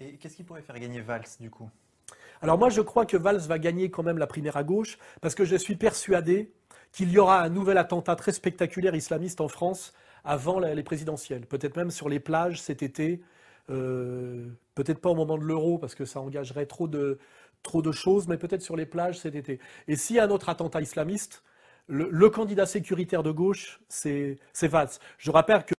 Et qu'est-ce qui pourrait faire gagner Valls du coup Alors moi je crois que Valls va gagner quand même la primaire à gauche parce que je suis persuadé qu'il y aura un nouvel attentat très spectaculaire islamiste en France avant les présidentielles, peut-être même sur les plages cet été, euh, peut-être pas au moment de l'euro parce que ça engagerait trop de, trop de choses, mais peut-être sur les plages cet été. Et s'il y a un autre attentat islamiste, le, le candidat sécuritaire de gauche, c'est Valls. Je rappelle que